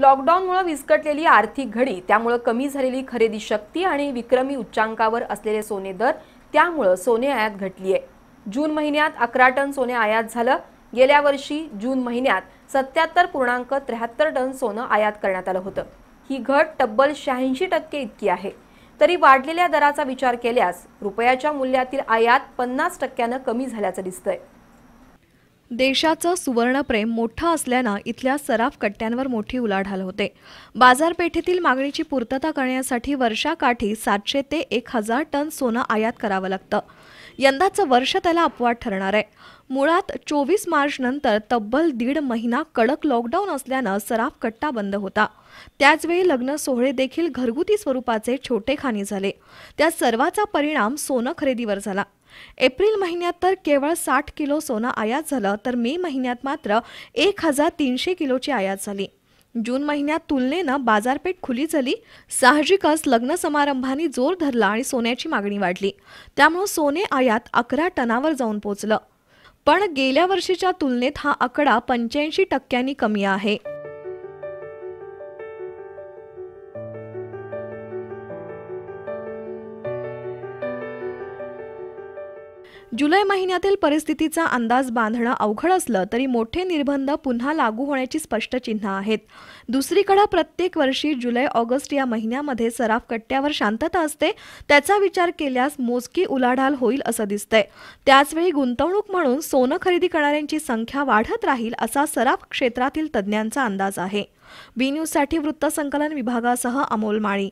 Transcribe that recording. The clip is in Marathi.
लॉकडाऊनमुळे विस्कटलेली आर्थिक घडी त्यामुळं कमी झालेली खरेदी शक्ती आणि विक्रमी उच्चांकावर असलेले सोने दर त्यामुळं सोने आयात घटली आहे जून महिन्यात अकरा टन सोने आयात झालं गेल्या वर्षी जून महिन्यात सत्याहत्तर पूर्णांक त्र्याहत्तर टन सोनं आयात करण्यात आलं होतं ही घट तब्बल शहाऐंशी टक्के इतकी आहे तरी वाढलेल्या दराचा विचार केल्यास रुपयाच्या मूल्यातील आयात पन्नास टक्क्यानं कमी झाल्याचं दिसतंय देशाचं सुवर्णप्रेम मोठं असल्यानं इथल्या सराफ कट्ट्यांवर मोठी उलाढाल होते बाजारपेठेतील मागणीची पूर्तता करण्यासाठी वर्षाकाठी सातशे ते एक हजार टन सोनं आयात करावं लागतं यंदाचं वर्ष त्याला अपवाद ठरणार आहे मुळात चोवीस मार्च नंतर तब्बल दीड महिना कडक लॉकडाऊन असल्यानं सराफ कट्टा बंद होता त्याचवेळी लग्न सोहळे देखील घरगुती स्वरूपाचे छोटेखानी झाले त्या सर्वाचा परिणाम सोनं खरेदीवर झाला एप्रिल महिन्यात तर केवळ साठ किलो सोनं आयात झालं तर मे महिन्यात मात्र एक हजार तीनशे किलोची आयात झाली जून महिन्यात तुलनेनं बाजारपेठ खुली झाली साहजिकच लग्न समारंभांनी जोर धरला आणि सोन्याची मागणी वाढली त्यामुळे सोने आयात अकरा टनावर जाऊन पोचलं पण गेल्या वर्षीच्या तुलनेत हा आकडा पंच्याऐंशी टक्क्यांनी कमी आहे जुलै महिन्यातील परिस्थितीचा अंदाज बांधणं अवघड असलं तरी मोठे निर्बंध पुन्हा लागू होण्याची स्पष्ट चिन्ह आहेत दुसरीकडे प्रत्येक वर्षी जुलै ऑगस्ट या महिन्यामध्ये सराफ कट्ट्यावर शांतता असते त्याचा विचार केल्यास मोजकी उलाढाल होईल असं दिसतंय त्याचवेळी गुंतवणूक म्हणून सोनं खरेदी करणाऱ्यांची संख्या वाढत राहील असा सराफ क्षेत्रातील तज्ज्ञांचा अंदाज आहे बी न्यूजसाठी वृत्तसंकलन विभागासह अमोल माळी